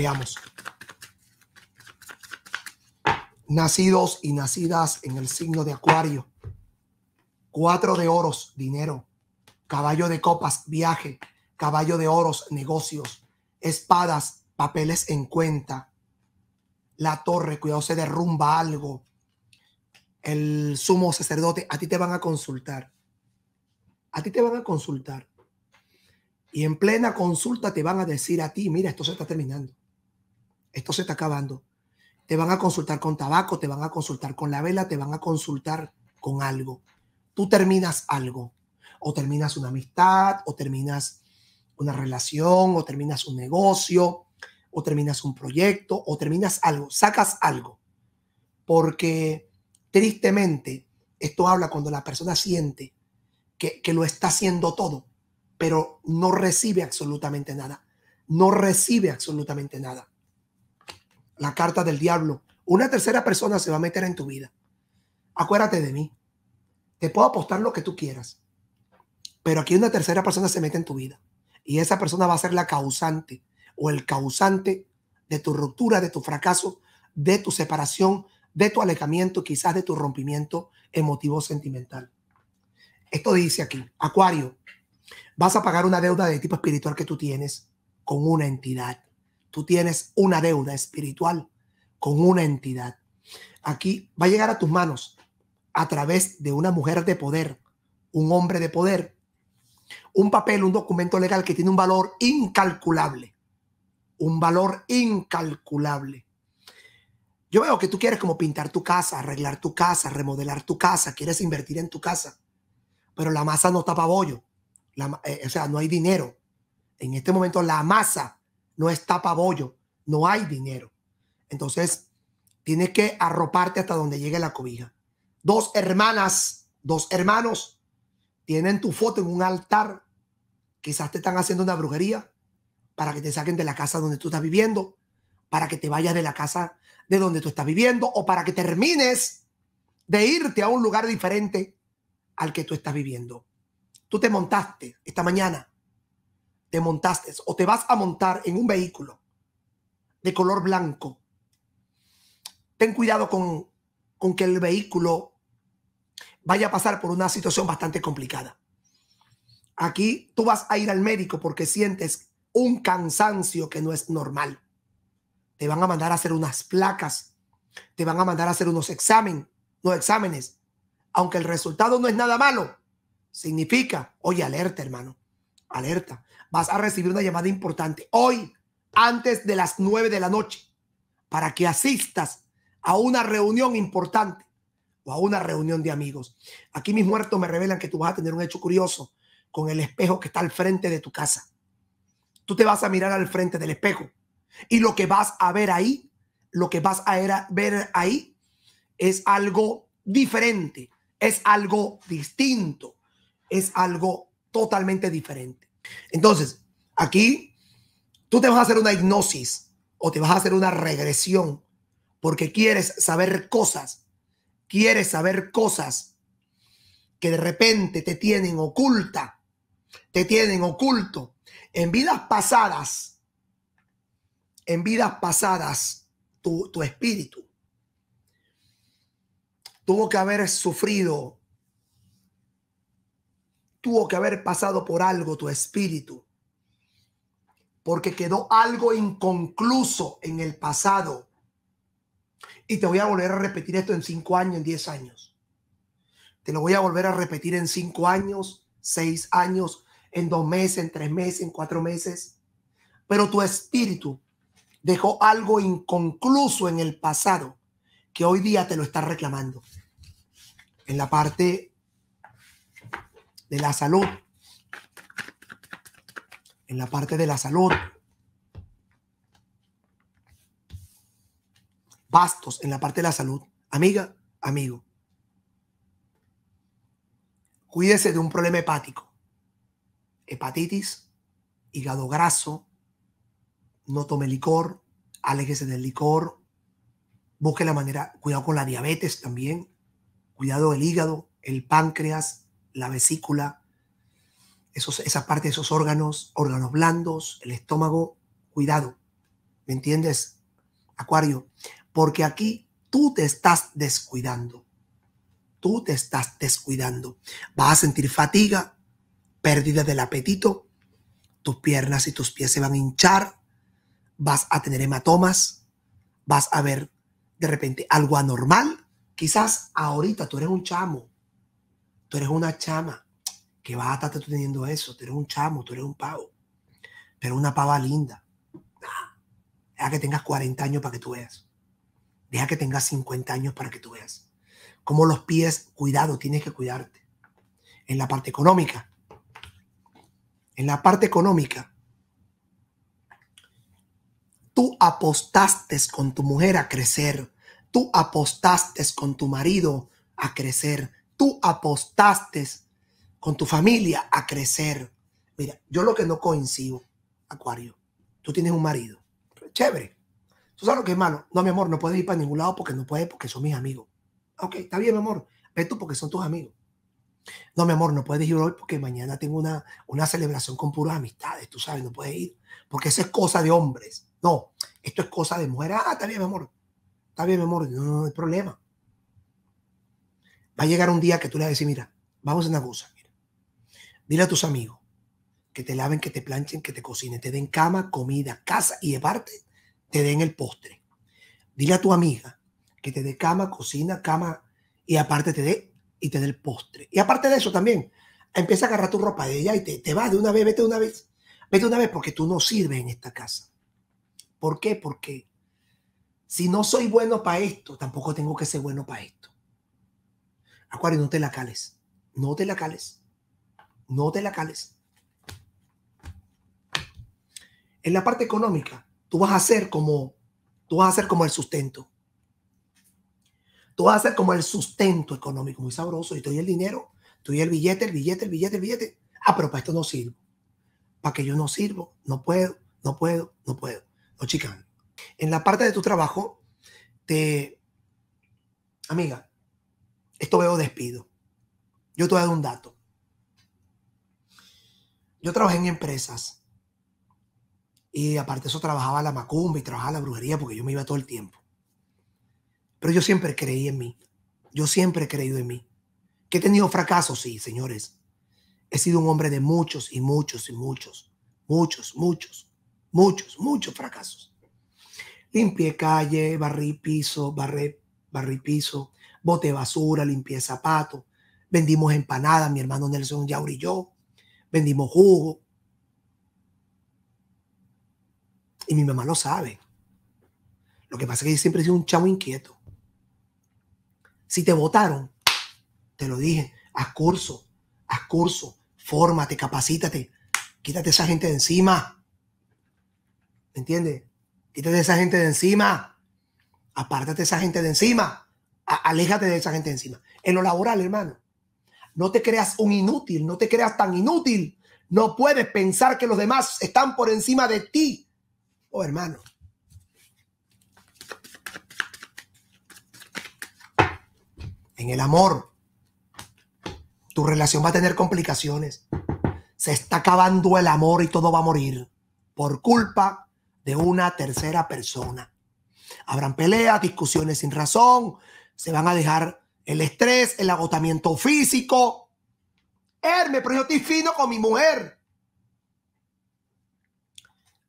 Veamos. Nacidos y nacidas en el signo de Acuario. Cuatro de oros, dinero. Caballo de copas, viaje. Caballo de oros, negocios. Espadas, papeles en cuenta. La torre, cuidado, se derrumba algo. El sumo sacerdote, a ti te van a consultar. A ti te van a consultar. Y en plena consulta te van a decir a ti, mira, esto se está terminando esto se está acabando. Te van a consultar con tabaco, te van a consultar con la vela, te van a consultar con algo. Tú terminas algo, o terminas una amistad, o terminas una relación, o terminas un negocio, o terminas un proyecto, o terminas algo, sacas algo. Porque tristemente, esto habla cuando la persona siente que, que lo está haciendo todo, pero no recibe absolutamente nada. No recibe absolutamente nada la carta del diablo. Una tercera persona se va a meter en tu vida. Acuérdate de mí. Te puedo apostar lo que tú quieras. Pero aquí una tercera persona se mete en tu vida. Y esa persona va a ser la causante o el causante de tu ruptura, de tu fracaso, de tu separación, de tu alejamiento, quizás de tu rompimiento emotivo sentimental. Esto dice aquí, Acuario, vas a pagar una deuda de tipo espiritual que tú tienes con una entidad tú tienes una deuda espiritual con una entidad. Aquí va a llegar a tus manos a través de una mujer de poder, un hombre de poder, un papel, un documento legal que tiene un valor incalculable, un valor incalculable. Yo veo que tú quieres como pintar tu casa, arreglar tu casa, remodelar tu casa, quieres invertir en tu casa, pero la masa no tapa bollo, eh, o sea, no hay dinero. En este momento la masa no es tapabollo, no hay dinero. Entonces, tienes que arroparte hasta donde llegue la cobija. Dos hermanas, dos hermanos, tienen tu foto en un altar. Quizás te están haciendo una brujería para que te saquen de la casa donde tú estás viviendo, para que te vayas de la casa de donde tú estás viviendo o para que termines de irte a un lugar diferente al que tú estás viviendo. Tú te montaste esta mañana te montaste o te vas a montar en un vehículo de color blanco, ten cuidado con, que el vehículo vaya a pasar por una situación bastante complicada. Aquí tú vas a ir al médico porque sientes un cansancio que no es normal. Te van a mandar a hacer unas placas, te van a mandar a hacer unos exámenes, no exámenes. Aunque el resultado no es nada malo, significa, oye, alerta, hermano, alerta vas a recibir una llamada importante hoy, antes de las 9 de la noche, para que asistas a una reunión importante o a una reunión de amigos. Aquí mis muertos me revelan que tú vas a tener un hecho curioso con el espejo que está al frente de tu casa. Tú te vas a mirar al frente del espejo y lo que vas a ver ahí, lo que vas a ver ahí es algo diferente, es algo distinto, es algo totalmente diferente. Entonces, aquí tú te vas a hacer una hipnosis o te vas a hacer una regresión porque quieres saber cosas, quieres saber cosas que de repente te tienen oculta, te tienen oculto. En vidas pasadas, en vidas pasadas, tu, tu espíritu tuvo que haber sufrido tuvo que haber pasado por algo tu espíritu, porque quedó algo inconcluso en el pasado. Y te voy a volver a repetir esto en cinco años, en diez años. Te lo voy a volver a repetir en cinco años, seis años, en dos meses, en tres meses, en cuatro meses. Pero tu espíritu dejó algo inconcluso en el pasado que hoy día te lo está reclamando. En la parte de la salud. En la parte de la salud. Bastos en la parte de la salud. Amiga, amigo. Cuídese de un problema hepático. Hepatitis, hígado graso. No tome licor. Aléjese del licor. Busque la manera. Cuidado con la diabetes también. Cuidado el hígado, el páncreas, la vesícula, esos, esa parte de esos órganos, órganos blandos, el estómago, cuidado. ¿Me entiendes, Acuario? Porque aquí tú te estás descuidando. Tú te estás descuidando. Vas a sentir fatiga, pérdida del apetito, tus piernas y tus pies se van a hinchar, vas a tener hematomas, vas a ver de repente algo anormal. Quizás ahorita tú eres un chamo, Tú eres una chama que vas a estar teniendo eso. Tú eres un chamo, tú eres un pavo. Pero una pava linda. Deja que tengas 40 años para que tú veas. Deja que tengas 50 años para que tú veas. Como los pies, cuidado, tienes que cuidarte. En la parte económica. En la parte económica. Tú apostaste con tu mujer a crecer. Tú apostaste con tu marido a crecer tú apostaste con tu familia a crecer. Mira, yo lo que no coincido, Acuario, tú tienes un marido. Chévere. Tú sabes lo que, hermano, no, mi amor, no puedes ir para ningún lado porque no puedes, porque son mis amigos. Ok, está bien, mi amor, ve tú porque son tus amigos. No, mi amor, no puedes ir hoy porque mañana tengo una, una celebración con puras amistades, tú sabes, no puedes ir, porque eso es cosa de hombres. No, esto es cosa de mujeres. Ah, está bien, mi amor, está bien, mi amor, no, no, no hay problema. Va a llegar un día que tú le vas a decir, mira, vamos a una cosa, mira. Dile a tus amigos que te laven, que te planchen, que te cocinen, te den cama, comida, casa y aparte parte te den el postre. Dile a tu amiga que te dé cama, cocina, cama y aparte te dé y te dé el postre. Y aparte de eso también, empieza a agarrar tu ropa de ella y te, te vas de una vez, vete de una vez. Vete una vez porque tú no sirves en esta casa. ¿Por qué? Porque si no soy bueno para esto, tampoco tengo que ser bueno para esto. Acuario, no te la cales. No te la cales. No te la cales. En la parte económica, tú vas a ser como, tú vas a ser como el sustento. Tú vas a ser como el sustento económico, muy sabroso. Y te el dinero, tú y el billete, el billete, el billete, el billete. Ah, pero para esto no sirvo. Para que yo no sirvo, no puedo, no puedo, no puedo. No, chican. En la parte de tu trabajo, te, amiga, esto veo despido. Yo te voy a dar un dato. Yo trabajé en empresas y aparte de eso trabajaba la macumba y trabajaba la brujería porque yo me iba todo el tiempo. Pero yo siempre creí en mí. Yo siempre he creído en mí. Que he tenido fracasos, sí, señores. He sido un hombre de muchos y muchos y muchos, muchos, muchos, muchos, muchos fracasos. Limpié calle, barrí piso, barré, barrí piso, bote basura, limpié zapatos, vendimos empanadas, mi hermano Nelson ya y yo, vendimos jugo. Y mi mamá lo sabe. Lo que pasa es que yo siempre he sido un chavo inquieto. Si te votaron, te lo dije, a curso, a curso, fórmate, capacítate, quítate esa gente de encima. ¿Me entiendes? Quítate esa gente de encima. Apártate esa gente de encima aléjate de esa gente encima. En lo laboral, hermano, no te creas un inútil, no te creas tan inútil. No puedes pensar que los demás están por encima de ti. Oh, hermano. En el amor, tu relación va a tener complicaciones. Se está acabando el amor y todo va a morir por culpa de una tercera persona. Habrán peleas, discusiones sin razón, se van a dejar el estrés, el agotamiento físico. herme pero yo estoy fino con mi mujer.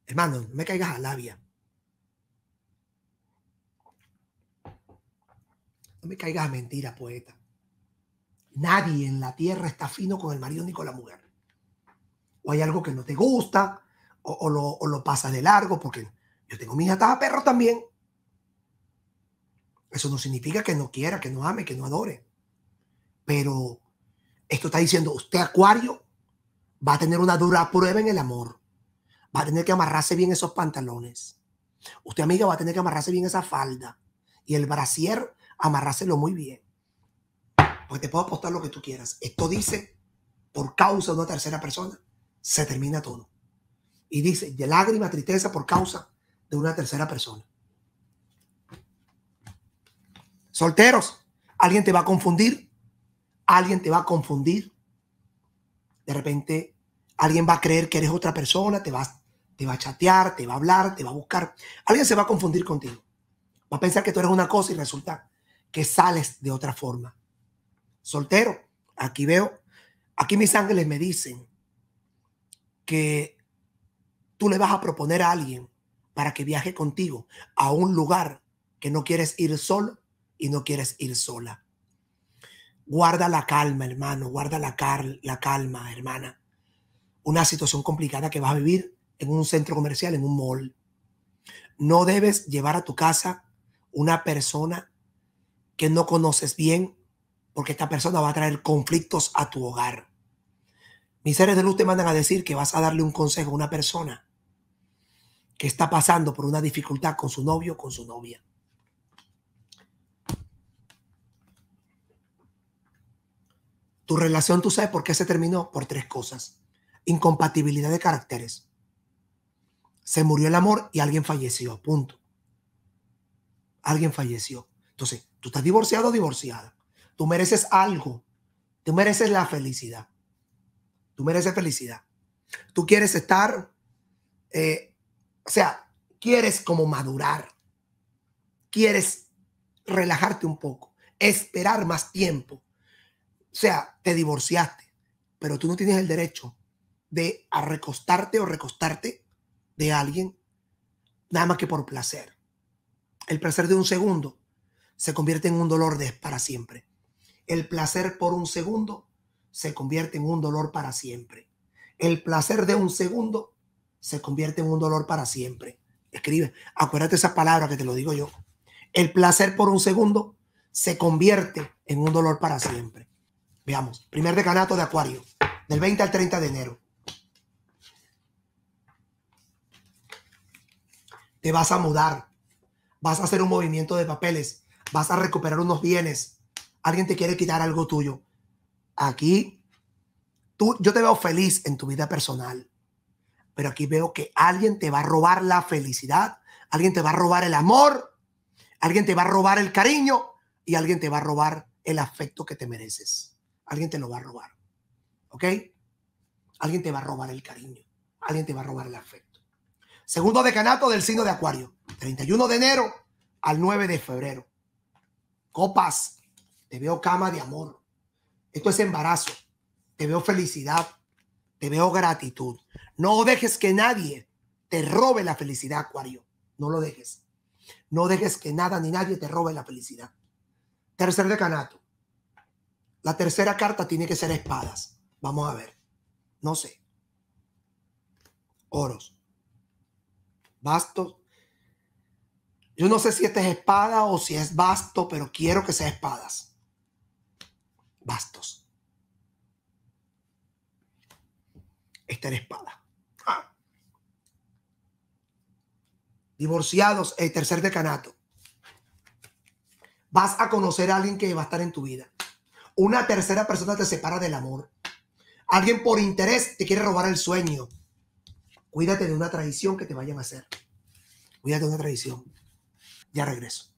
Hermano, no me caigas a labia. No me caigas a mentira, poeta. Nadie en la tierra está fino con el marido ni con la mujer. O hay algo que no te gusta, o, lo, pasas de largo, porque yo tengo mis a perro también. Eso no significa que no quiera, que no ame, que no adore. Pero esto está diciendo, usted Acuario va a tener una dura prueba en el amor. Va a tener que amarrarse bien esos pantalones. Usted amiga va a tener que amarrarse bien esa falda. Y el brasier, amarrárselo muy bien. Porque te puedo apostar lo que tú quieras. Esto dice, por causa de una tercera persona, se termina todo. Y dice, de lágrima, tristeza, por causa de una tercera persona. Solteros, alguien te va a confundir. Alguien te va a confundir. De repente, alguien va a creer que eres otra persona, te va, te va a chatear, te va a hablar, te va a buscar. Alguien se va a confundir contigo. Va a pensar que tú eres una cosa y resulta que sales de otra forma. Soltero, aquí veo, aquí mis ángeles me dicen que tú le vas a proponer a alguien para que viaje contigo a un lugar que no quieres ir solo y no quieres ir sola. Guarda la calma, hermano, guarda la, la calma, hermana. Una situación complicada que vas a vivir en un centro comercial, en un mall. No debes llevar a tu casa una persona que no conoces bien, porque esta persona va a traer conflictos a tu hogar. Mis seres de luz te mandan a decir que vas a darle un consejo a una persona que está pasando por una dificultad con su novio o con su novia. Tu relación, tú sabes por qué se terminó, por tres cosas. Incompatibilidad de caracteres. Se murió el amor y alguien falleció, punto. Alguien falleció. Entonces, tú estás divorciado o divorciada. Tú mereces algo. Tú mereces la felicidad. Tú mereces felicidad. Tú quieres estar, eh, o sea, quieres como madurar. Quieres relajarte un poco, esperar más tiempo. O sea, te divorciaste, pero tú no tienes el derecho de recostarte o recostarte de alguien nada más que por placer. El placer de un segundo se convierte en un dolor de para siempre. El placer por un segundo se convierte en un dolor para siempre. El placer de un segundo se convierte en un dolor para siempre. Escribe, acuérdate esas palabra que te lo digo yo. El placer por un segundo se convierte en un dolor para siempre. Veamos, primer decanato de Acuario, del 20 al 30 de enero. Te vas a mudar, vas a hacer un movimiento de papeles, vas a recuperar unos bienes, alguien te quiere quitar algo tuyo. Aquí, tú, yo te veo feliz en tu vida personal, pero aquí veo que alguien te va a robar la felicidad, alguien te va a robar el amor, alguien te va a robar el cariño y alguien te va a robar el afecto que te mereces alguien te lo va a robar. ¿Ok? Alguien te va a robar el cariño. Alguien te va a robar el afecto. Segundo decanato del signo de Acuario. 31 de enero al 9 de febrero. Copas. Te veo cama de amor. Esto es embarazo. Te veo felicidad. Te veo gratitud. No dejes que nadie te robe la felicidad, Acuario. No lo dejes. No dejes que nada ni nadie te robe la felicidad. Tercer decanato. La tercera carta tiene que ser espadas. Vamos a ver. No sé. Oros. Bastos. Yo no sé si esta es espada o si es basto, pero quiero que sea espadas. Bastos. Esta la espada. Ah. Divorciados, el tercer decanato. Vas a conocer a alguien que va a estar en tu vida. Una tercera persona te separa del amor. Alguien por interés te quiere robar el sueño. Cuídate de una traición que te vayan a hacer. Cuídate de una traición. Ya regreso.